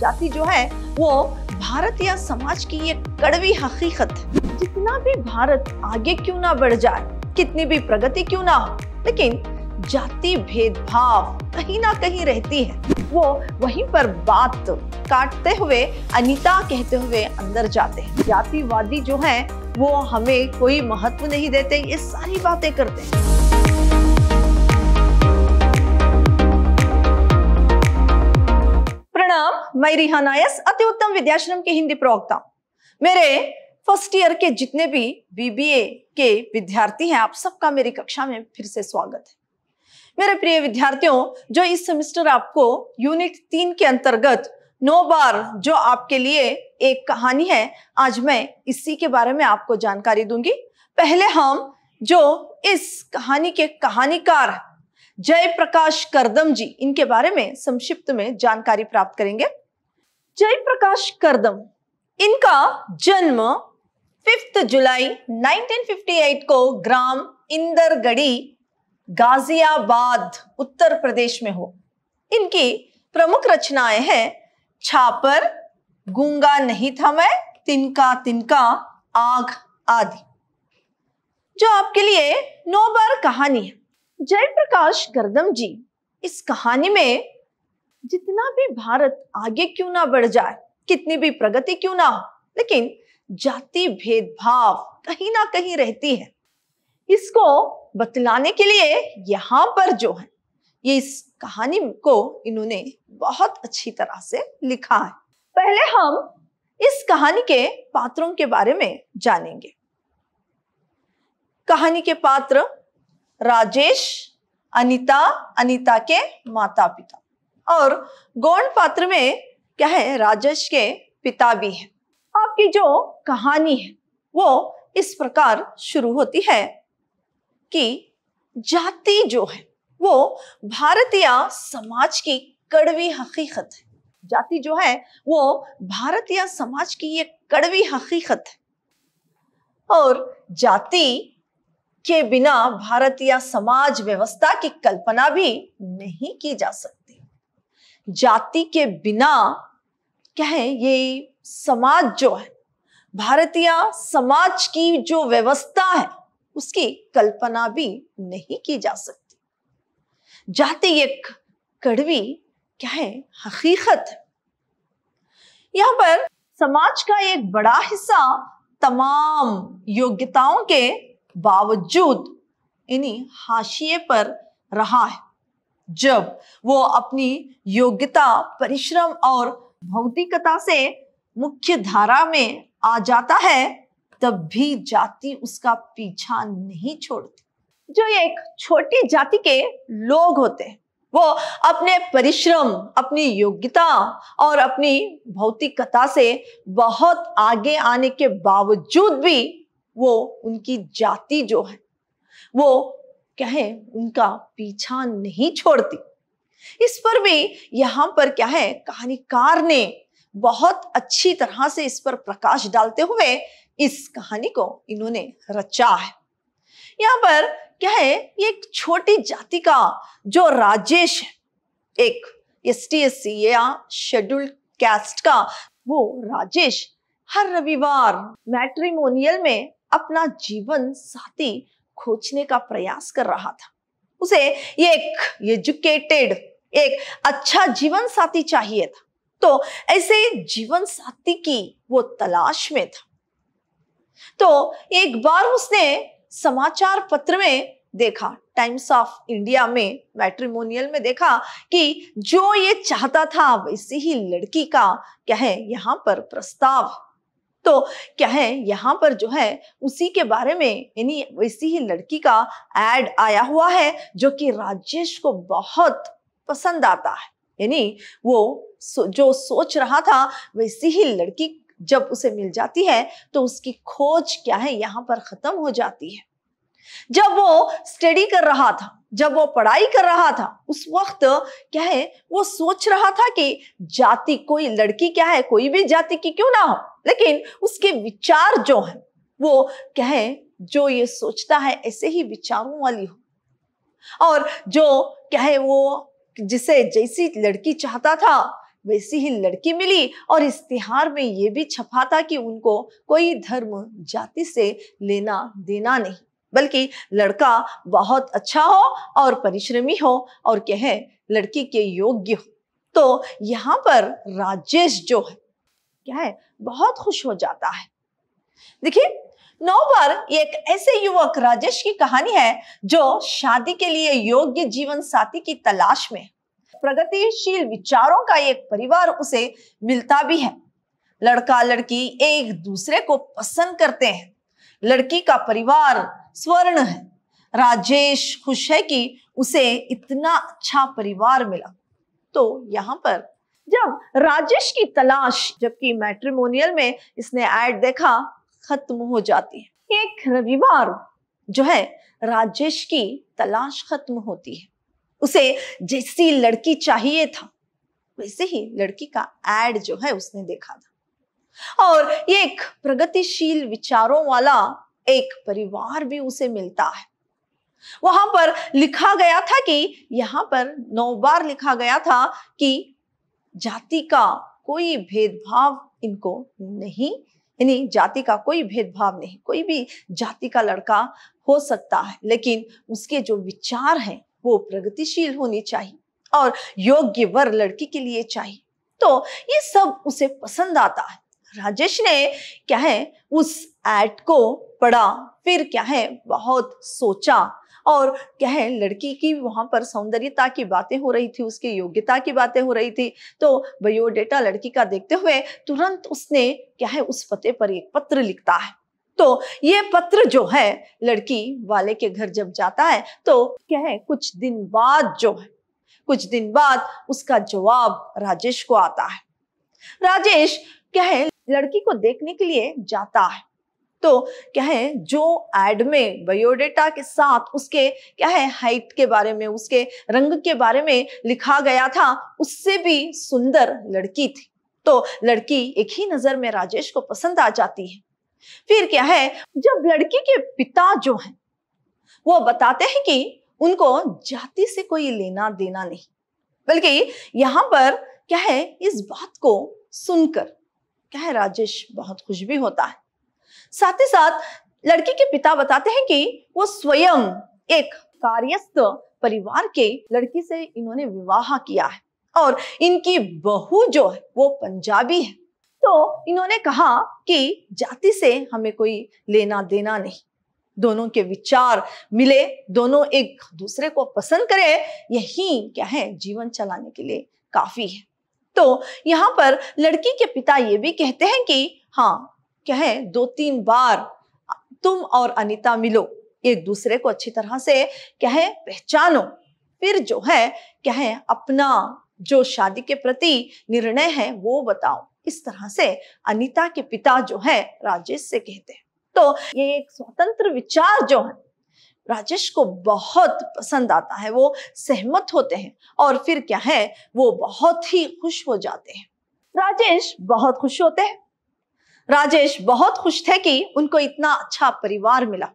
जाति जो है वो भारत या समाज की ये कड़वी हकीकत जितना भी भारत आगे क्यों ना बढ़ जाए कितनी भी प्रगति क्यों ना हो लेकिन जाति भेदभाव कहीं ना कहीं रहती है वो वहीं पर बात काटते हुए अनिता कहते हुए अंदर जाते हैं जातिवादी जो है वो हमें कोई महत्व नहीं देते ये सारी बातें करते हैं प्रणाम मैं रिहा नायस अति उत्तम विद्याश्रम के हिंदी प्रवक्ता मेरे फर्स्ट ईयर के जितने भी बीबीए के विद्यार्थी हैं आप सबका मेरी कक्षा में फिर से स्वागत है मेरे प्रिय विद्यार्थियों जो इस सेमेस्टर आपको यूनिट तीन के अंतर्गत नौ बार जो आपके लिए एक कहानी है आज मैं इसी के बारे में आपको जानकारी दूंगी पहले हम जो इस कहानी के कहानीकार जयप्रकाश करदम जी इनके बारे में संक्षिप्त में जानकारी प्राप्त करेंगे जयप्रकाश करदम इनका जन्म 5 जुलाई 1958 को ग्राम इंदरगढ़ी गाजियाबाद उत्तर प्रदेश में हो इनकी प्रमुख रचनाएं हैं छापर गूंगा नहीं था मैं तिनका तिनका आग आदि जो आपके लिए नोबर कहानी है जयप्रकाश गर्दम जी इस कहानी में जितना भी भारत आगे क्यों ना बढ़ जाए कितनी भी प्रगति क्यों ना हो लेकिन जाति भेदभाव कहीं ना कहीं रहती है इसको बतलाने के लिए यहां पर जो है ये इस कहानी को इन्होंने बहुत अच्छी तरह से लिखा है पहले हम इस कहानी के पात्रों के बारे में जानेंगे कहानी के पात्र राजेश अनिता अनिता के माता पिता और गौण पात्र में क्या है राजेश के पिता भी हैं आपकी जो कहानी है वो इस प्रकार शुरू होती है कि जाति जो है वो भारतीय समाज की कड़वी हकीकत है जाति जो है वो भारतीय समाज की ये कड़वी हकीकत है और जाति के बिना भारतीय समाज व्यवस्था की कल्पना भी नहीं की जा सकती जाति के बिना कहें ये समाज जो है भारतीय समाज की जो व्यवस्था है उसकी कल्पना भी नहीं की जा सकती जाति एक कड़वी क्या है हकीकत है यहां पर समाज का एक बड़ा हिस्सा तमाम योग्यताओं के बावजूद इन्हीं हाशिए पर रहा है जब वो अपनी योग्यता परिश्रम और भौतिकता से मुख्य धारा में आ जाता है तब भी जाति उसका पीछा नहीं छोड़ती जो एक छोटी जाति के लोग होते हैं वो अपने परिश्रम अपनी योग्यता और अपनी भौतिकता से बहुत आगे आने के बावजूद भी वो उनकी जाति जो है वो क्या है उनका पीछा नहीं छोड़ती इस पर भी यहां पर क्या है कहानीकार ने बहुत अच्छी तरह से इस पर प्रकाश डालते हुए इस कहानी को इन्होंने रचा है यहाँ पर क्या है ये एक छोटी जाति का जो राजेश है एक एस टी एस सी या शेड्यूल कैस्ट का वो राजेश हर रविवार मैट्रिमोनियल में अपना जीवन साथी खोजने का प्रयास कर रहा था उसे ये एक एजुकेटेड एक अच्छा जीवन साथी चाहिए था तो ऐसे जीवन साथी की वो तलाश में था तो एक बार उसने समाचार पत्र में देखा टाइम्स ऑफ इंडिया में मैट्रिमोनियल में देखा कि जो ये चाहता था वैसे ही लड़की का क्या है यहां पर प्रस्ताव तो क्या है यहाँ पर जो है उसी के बारे में यानी वैसी ही लड़की का एड आया हुआ है जो कि राजेश को बहुत पसंद आता है यानी वो जो सोच रहा था वैसी ही लड़की जब उसे मिल जाती है तो उसकी खोज क्या है यहाँ पर खत्म हो जाती है जब वो स्टडी कर रहा था जब वो पढ़ाई कर रहा था उस वक्त क्या है वो सोच रहा था कि जाति कोई लड़की क्या है कोई भी जाति की क्यों ना हो लेकिन उसके विचार जो है वो क्या है जो ये सोचता है ऐसे ही विचारों वाली हो और जो क्या है वो जिसे जैसी लड़की चाहता था वैसी ही लड़की मिली और इश्तिहार में ये भी छपा था कि उनको कोई धर्म जाति से लेना देना नहीं बल्कि लड़का बहुत अच्छा हो और परिश्रमी हो और कहे लड़की के योग्य हो तो यहाँ पर राजेश जो है क्या है बहुत खुश हो जाता है देखिए नौ बार एक ऐसे युवक राजेश की कहानी है जो शादी के लिए योग्य जीवन साथी की तलाश में प्रगतिशील विचारों का एक परिवार उसे मिलता भी है लड़का लड़की एक दूसरे को पसंद करते हैं लड़की का परिवार स्वर्ण है राजेश खुश है कि उसे इतना अच्छा परिवार मिला तो यहाँ पर जब राजेश की तलाश जबकि मैट्रिमोनियल में इसने ऐड देखा खत्म हो जाती है एक रविवार जो है राजेश की तलाश खत्म होती है उसे जैसी लड़की चाहिए था वैसे ही लड़की का एड जो है उसने देखा था और ये एक प्रगतिशील विचारों वाला एक परिवार भी उसे मिलता है वहां पर लिखा गया था कि यहां पर नौ बार लिखा गया था कि जाति का कोई भेदभाव इनको नहीं यानी जाति का कोई भेदभाव नहीं कोई भी जाति का लड़का हो सकता है लेकिन उसके जो विचार हैं वो प्रगतिशील होने चाहिए और योग्य वर लड़की के लिए चाहिए तो ये सब उसे पसंद आता है राजेश ने क्या है उस एड को पढ़ा फिर क्या है बहुत सोचा और क्या है लड़की की वहां पर सौंदर्यता की बातें हो रही थी उसकी योग्यता की बातें हो रही थी तो बायोडेटा लड़की का देखते हुए तुरंत उसने क्या है उस पते पर एक पत्र लिखता है तो ये पत्र जो है लड़की वाले के घर जब जाता है तो क्या है कुछ दिन बाद जो है कुछ दिन बाद उसका जवाब राजेश को आता है राजेश क्या है लड़की को देखने के लिए जाता है तो क्या है जो एड में बायोडेटा के साथ उसके क्या है हाइट के बारे में उसके रंग के बारे में लिखा गया था उससे भी सुंदर लड़की थी तो लड़की एक ही नजर में राजेश को पसंद आ जाती है फिर क्या है जब लड़की के पिता जो हैं वो बताते हैं कि उनको जाति से कोई लेना देना नहीं बल्कि यहां पर क्या है इस बात को सुनकर क्या है राजेश बहुत खुश भी होता है साथ ही साथ लड़की के पिता बताते हैं कि वो स्वयं एक कार्यस्थ परिवार के लड़की से इन्होंने विवाह किया है और इनकी बहू जो है वो पंजाबी है तो इन्होंने कहा कि जाति से हमें कोई लेना देना नहीं दोनों के विचार मिले दोनों एक दूसरे को पसंद करें यही क्या है जीवन चलाने के लिए काफी है तो यहाँ पर लड़की के पिता ये भी कहते हैं कि हाँ कहे दो तीन बार तुम और अनिता मिलो एक दूसरे को अच्छी तरह से कहे पहचानो फिर जो है कहे अपना जो शादी के प्रति निर्णय है वो बताओ इस तरह से अनिता के पिता जो है राजेश से कहते हैं तो ये एक स्वतंत्र विचार जो है राजेश को बहुत पसंद आता है वो सहमत होते हैं और फिर क्या है वो बहुत ही खुश हो जाते हैं राजेश बहुत खुश होते हैं राजेश बहुत खुश थे कि उनको इतना अच्छा परिवार मिला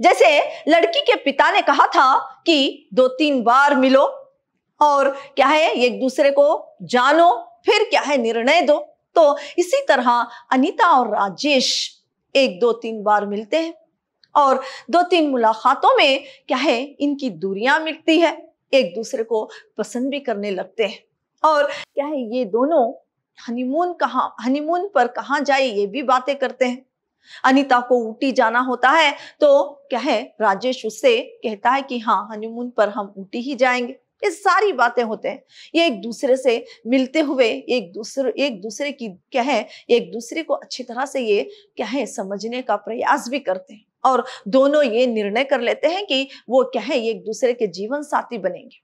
जैसे लड़की के पिता ने कहा था कि दो तीन बार मिलो और क्या है एक दूसरे को जानो फिर क्या है निर्णय दो तो इसी तरह अनीता और राजेश एक दो तीन बार मिलते हैं और दो तीन मुलाकातों में क्या है इनकी दूरियां मिटती है एक दूसरे को पसंद भी करने लगते हैं और क्या है ये दोनों हनीमून कहाँ हनीमून पर कहाँ जाए ये भी बातें करते हैं अनिता को ऊटी जाना होता है तो क्या है राजेश उससे कहता है कि हाँ हनीमून पर हम ऊटी ही जाएंगे ये सारी बातें होते हैं ये एक दूसरे से मिलते हुए एक दूसरे एक दूसरे की क्या है एक दूसरे को अच्छी तरह से ये क्या है समझने का प्रयास भी करते हैं और दोनों ये निर्णय कर लेते हैं कि वो क्या है एक दूसरे के जीवन साथी बनेंगे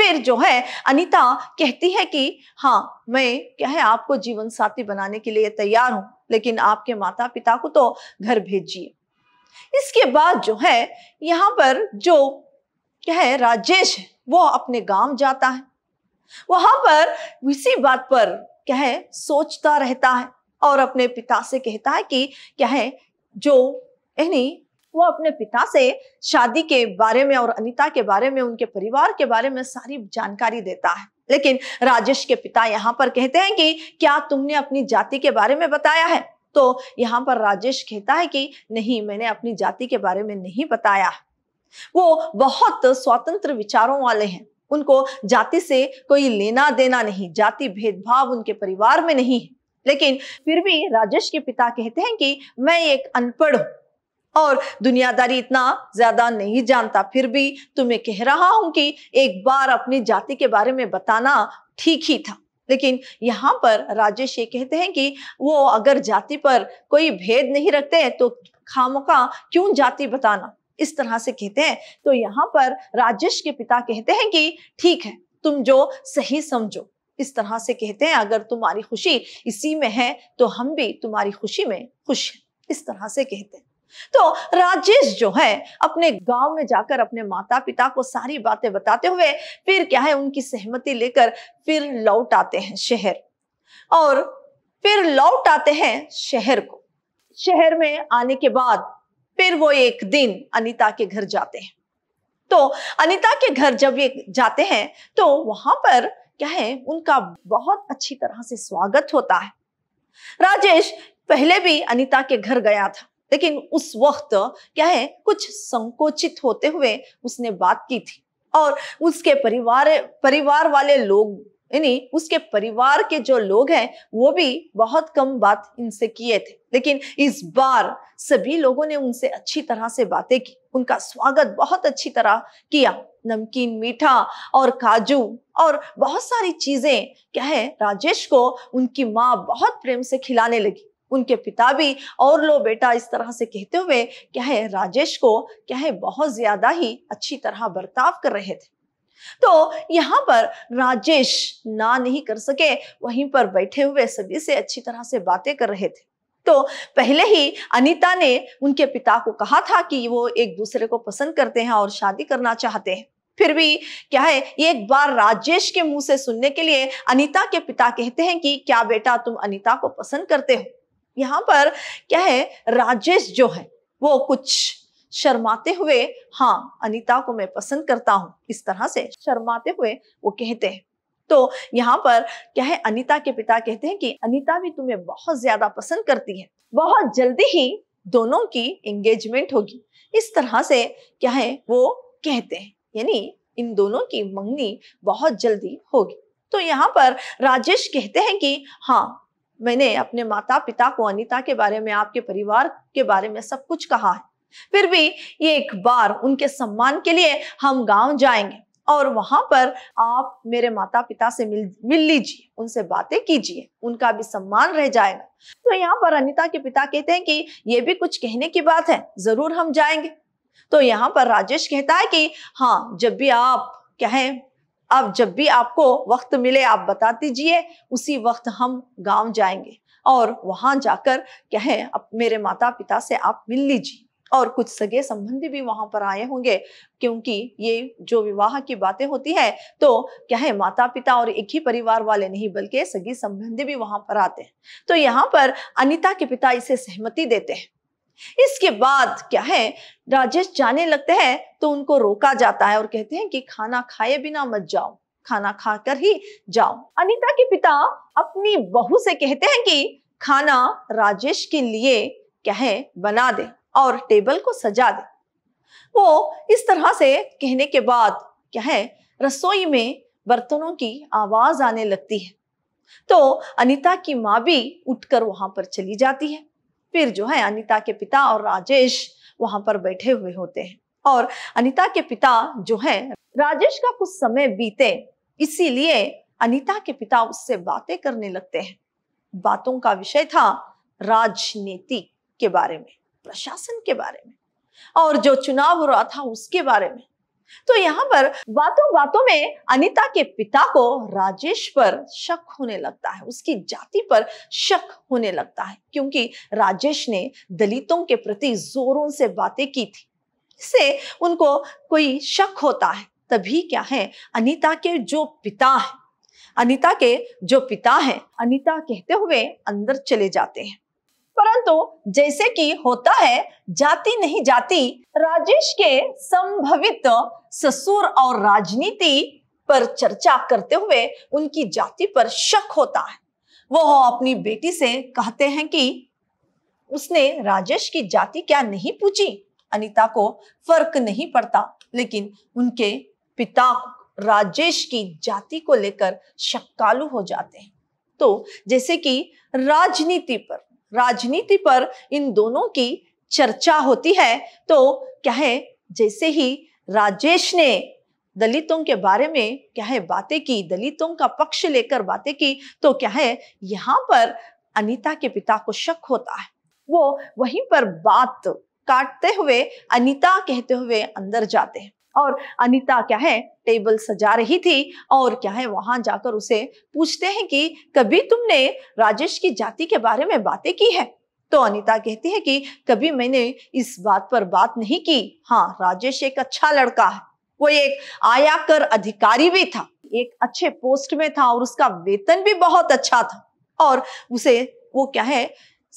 फिर जो है अनीता कहती है कि हाँ मैं क्या है आपको जीवन साथी बनाने के लिए तैयार हूं लेकिन आपके माता पिता को तो घर भेजिए इसके बाद जो है यहाँ पर जो क्या है राजेश वो अपने गांव जाता है वहां पर इसी बात पर क्या है सोचता रहता है और अपने पिता से कहता है कि क्या है जो यानी वो अपने पिता से शादी के बारे में और अनिता के बारे में उनके परिवार के बारे में सारी जानकारी देता है लेकिन राजेश के पिता यहाँ पर कहते हैं कि क्या तुमने अपनी जाति के बारे में बताया है तो यहाँ पर राजेश कहता है कि नहीं मैंने अपनी जाति के बारे में नहीं बताया वो बहुत स्वतंत्र विचारों वाले हैं उनको जाति से कोई लेना देना नहीं जाति भेदभाव उनके परिवार में नहीं है लेकिन फिर भी राजेश के पिता कहते हैं कि मैं एक अनपढ़ और दुनियादारी इतना ज्यादा नहीं जानता फिर भी तुम्हें कह रहा हूं कि एक बार अपनी जाति के बारे में बताना ठीक ही था लेकिन यहाँ पर राजेश ये कहते हैं कि वो अगर जाति पर कोई भेद नहीं रखते हैं तो खामोखा क्यों जाति बताना इस तरह से कहते हैं तो यहाँ पर राजेश के पिता कहते हैं कि ठीक है तुम जो सही समझो इस तरह से कहते हैं अगर तुम्हारी खुशी इसी में है तो हम भी तुम्हारी खुशी में खुश हैं इस तरह से कहते हैं तो राजेश जो है अपने गांव में जाकर अपने माता पिता को सारी बातें बताते हुए फिर क्या है उनकी सहमति लेकर फिर लौट आते हैं शहर और फिर लौट आते हैं शहर को शहर में आने के बाद फिर वो एक दिन अनिता के घर जाते हैं तो अनिता के घर जब ये जाते हैं तो वहां पर क्या है उनका बहुत अच्छी तरह से स्वागत होता है राजेश पहले भी अनिता के घर गया था लेकिन उस वक्त क्या है कुछ संकोचित होते हुए उसने बात की थी और उसके परिवार परिवार वाले लोग यानी उसके परिवार के जो लोग हैं वो भी बहुत कम बात इनसे किए थे लेकिन इस बार सभी लोगों ने उनसे अच्छी तरह से बातें की उनका स्वागत बहुत अच्छी तरह किया नमकीन मीठा और काजू और बहुत सारी चीजें क्या है राजेश को उनकी माँ बहुत प्रेम से खिलाने लगी उनके पिता भी और लो बेटा इस तरह से कहते हुए क्या है राजेश को क्या है बहुत ज्यादा ही अच्छी तरह बर्ताव कर रहे थे तो यहाँ पर राजेश ना नहीं कर सके वहीं पर बैठे हुए सभी से अच्छी तरह से बातें कर रहे थे तो पहले ही अनीता ने उनके पिता को कहा था कि वो एक दूसरे को पसंद करते हैं और शादी करना चाहते हैं फिर भी क्या है एक बार राजेश के मुंह से सुनने के लिए अनीता के पिता कहते हैं कि क्या बेटा तुम अनीता को पसंद करते हो यहाँ पर क्या है राजेश जो है वो कुछ शर्माते हुए हाँ अनीता को मैं पसंद करता हूँ इस तरह से शर्माते हुए वो कहते हैं तो यहाँ पर क्या है अनीता के पिता कहते हैं कि अनीता भी तुम्हें बहुत ज्यादा पसंद करती है बहुत जल्दी ही दोनों की एंगेजमेंट होगी इस तरह से क्या है वो कहते हैं यानी इन दोनों की मंगनी बहुत जल्दी होगी तो यहाँ पर राजेश कहते हैं कि हाँ मैंने अपने माता पिता को अनिता के बारे में आपके परिवार के बारे में सब कुछ कहा है फिर भी ये एक बार उनके सम्मान के लिए हम गांव जाएंगे और वहां पर आप मेरे माता पिता से मिल मिल लीजिए उनसे बातें कीजिए उनका भी सम्मान रह जाएगा तो यहाँ पर अनिता के पिता कहते हैं कि ये भी कुछ कहने की बात है जरूर हम जाएंगे तो यहाँ पर राजेश कहता है कि हाँ जब भी आप कहें अब जब भी आपको वक्त मिले आप बता दीजिए उसी वक्त हम गांव जाएंगे और वहां जाकर कहें अब मेरे माता पिता से आप मिल लीजिए और कुछ सगे संबंधी भी वहां पर आए होंगे क्योंकि ये जो विवाह की बातें होती है तो क्या है माता पिता और एक ही परिवार वाले नहीं बल्कि सगी संबंधी भी वहां पर आते हैं तो यहाँ पर अनिता के पिता इसे सहमति देते हैं इसके बाद क्या है राजेश जाने लगते हैं तो उनको रोका जाता है और कहते हैं कि खाना खाए बिना मत जाओ खाना खाकर ही जाओ अनिता के पिता अपनी बहू से कहते हैं कि खाना राजेश के लिए क्या है बना दे और टेबल को सजा दे वो इस तरह से कहने के बाद क्या है रसोई में बर्तनों की आवाज आने लगती है तो अनिता की माँ भी उठकर वहां पर चली जाती है फिर जो है अनिता के पिता और राजेश वहां पर बैठे हुए होते हैं और अनिता के पिता जो है राजेश का कुछ समय बीते इसीलिए अनिता के पिता उससे बातें करने लगते हैं बातों का विषय था राजनीति के बारे में प्रशासन के बारे में और जो चुनाव हो रहा था उसके बारे में तो यहाँ पर बातों बातों में अनिता के पिता को राजेश पर शक होने लगता है उसकी जाति पर शक होने लगता है क्योंकि राजेश ने दलितों के प्रति जोरों से बातें की थी इससे उनको कोई शक होता है तभी क्या है अनिता के जो पिता है अनिता के जो पिता हैं अनिता कहते हुए अंदर चले जाते हैं परंतु जैसे कि होता है जाति नहीं जाति राजेश के संभवित ससुर और राजनीति पर चर्चा करते हुए उनकी जाति पर शक होता है वो अपनी बेटी से कहते हैं कि उसने राजेश की जाति क्या नहीं पूछी अनिता को फर्क नहीं पड़ता लेकिन उनके पिता राजेश की जाति को लेकर शक्कालु हो जाते हैं तो जैसे कि राजनीति पर राजनीति पर इन दोनों की चर्चा होती है तो क्या है जैसे ही राजेश ने दलितों के बारे में क्या है बातें की दलितों का पक्ष लेकर बातें की तो क्या है यहाँ पर अनीता के पिता को शक होता है वो वहीं पर बात काटते हुए अनीता कहते हुए अंदर जाते हैं और अनिता क्या है टेबल सजा रही थी और क्या है वहां जाकर उसे पूछते हैं कि कभी तुमने राजेश की जाति के बारे में बातें की है तो अनिता कहती है कि कभी मैंने इस बात पर बात नहीं की हाँ राजेश एक अच्छा लड़का है वो एक आया कर अधिकारी भी था एक अच्छे पोस्ट में था और उसका वेतन भी बहुत अच्छा था और उसे वो क्या है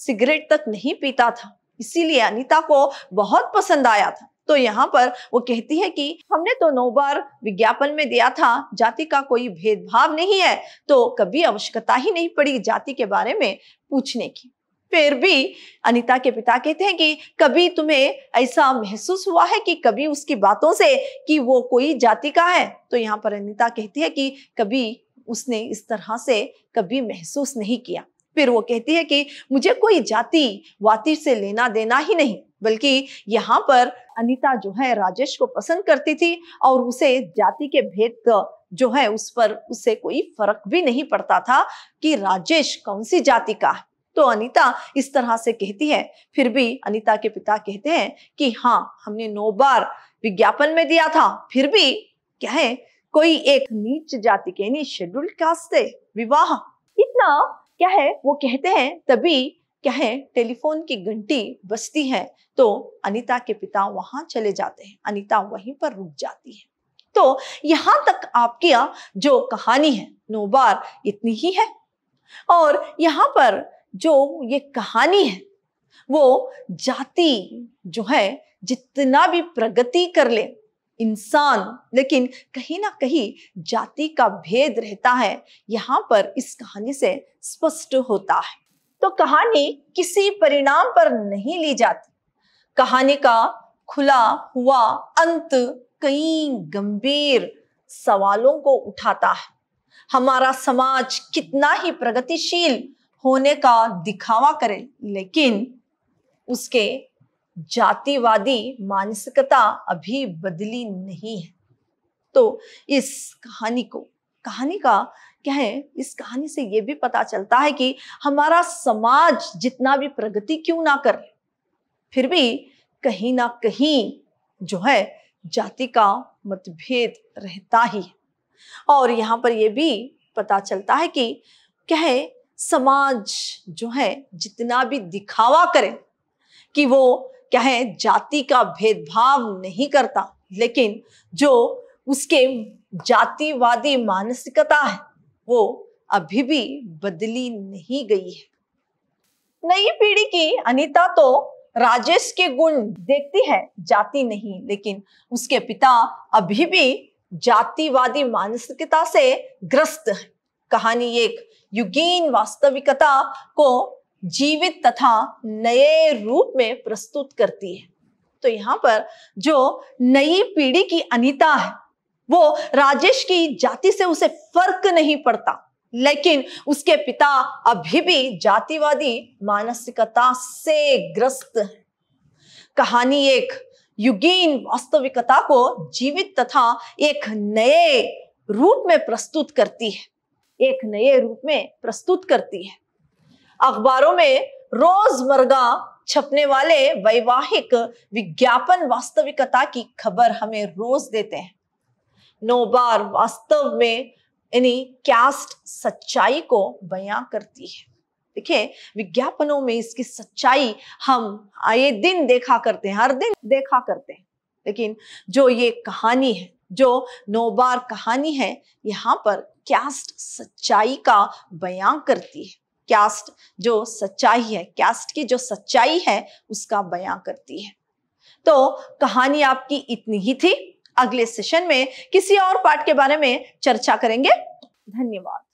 सिगरेट तक नहीं पीता था इसीलिए अनिता को बहुत पसंद आया था तो यहाँ पर वो कहती है कि हमने तो नौ बार विज्ञापन में दिया था जाति का कोई भेदभाव नहीं है तो कभी आवश्यकता ही नहीं पड़ी जाति के बारे में पूछने की फिर भी अनिता के पिता कहते हैं कि कभी तुम्हें ऐसा महसूस हुआ है कि कभी उसकी बातों से कि वो कोई जाति का है तो यहाँ पर अनिता कहती है कि कभी उसने इस तरह से कभी महसूस नहीं किया फिर वो कहती है कि मुझे कोई जाति वाति से लेना देना ही नहीं बल्कि यहाँ पर अनीता जो है राजेश को पसंद करती थी और उसे जाति के भेद जो है उस पर उसे कोई फर्क भी नहीं पड़ता था कि राजेश कौन सी जाति का है तो अनीता इस तरह से कहती है फिर भी अनीता के पिता कहते हैं कि हाँ हमने नौ बार विज्ञापन में दिया था फिर भी क्या है कोई एक नीच जाति के यानी शेड्यूल्ड कास्ट से विवाह इतना क्या है वो कहते हैं तभी क्या है टेलीफोन की घंटी बजती है तो अनिता के पिता वहां चले जाते हैं अनिता वहीं पर रुक जाती है तो यहाँ तक आपकी जो कहानी है नोबार इतनी ही है और यहाँ पर जो ये कहानी है वो जाति जो है जितना भी प्रगति कर ले इंसान लेकिन कहीं ना कहीं जाति का भेद रहता है यहाँ पर इस कहानी से स्पष्ट होता है तो कहानी किसी परिणाम पर नहीं ली जाती कहानी का खुला हुआ अंत कई गंभीर सवालों को उठाता है हमारा समाज कितना ही प्रगतिशील होने का दिखावा करे लेकिन उसके जातिवादी मानसिकता अभी बदली नहीं है तो इस कहानी को कहानी का है इस कहानी से यह भी पता चलता है कि हमारा समाज जितना भी प्रगति क्यों ना कर फिर भी कहीं ना कहीं जो है जाति का मतभेद रहता ही है और यहाँ पर यह भी पता चलता है कि है समाज जो है जितना भी दिखावा करे कि वो क्या है जाति का भेदभाव नहीं करता लेकिन जो उसके जातिवादी मानसिकता है वो अभी भी बदली नहीं गई है नई पीढ़ी की अनिता तो राजेश के गुण देखती है जाति नहीं लेकिन उसके पिता अभी भी जातिवादी मानसिकता से ग्रस्त है कहानी एक युगीन वास्तविकता को जीवित तथा नए रूप में प्रस्तुत करती है तो यहाँ पर जो नई पीढ़ी की अनिता है वो राजेश की जाति से उसे फर्क नहीं पड़ता लेकिन उसके पिता अभी भी जातिवादी मानसिकता से ग्रस्त है कहानी एक युगीन वास्तविकता को जीवित तथा एक नए रूप में प्रस्तुत करती है एक नए रूप में प्रस्तुत करती है अखबारों में रोजमर्गा छपने वाले वैवाहिक विज्ञापन वास्तविकता की खबर हमें रोज देते हैं नौ बार वास्तव में यानी कैस्ट सच्चाई को बयां करती है देखिए विज्ञापनों में इसकी सच्चाई हम आए दिन देखा करते हैं हर दिन देखा करते हैं लेकिन जो ये कहानी है जो नोबार कहानी है यहाँ पर कैस्ट सच्चाई का बयां करती है कैस्ट जो सच्चाई है कैस्ट की जो सच्चाई है उसका बयां करती है तो कहानी आपकी इतनी ही थी अगले सेशन में किसी और पार्ट के बारे में चर्चा करेंगे धन्यवाद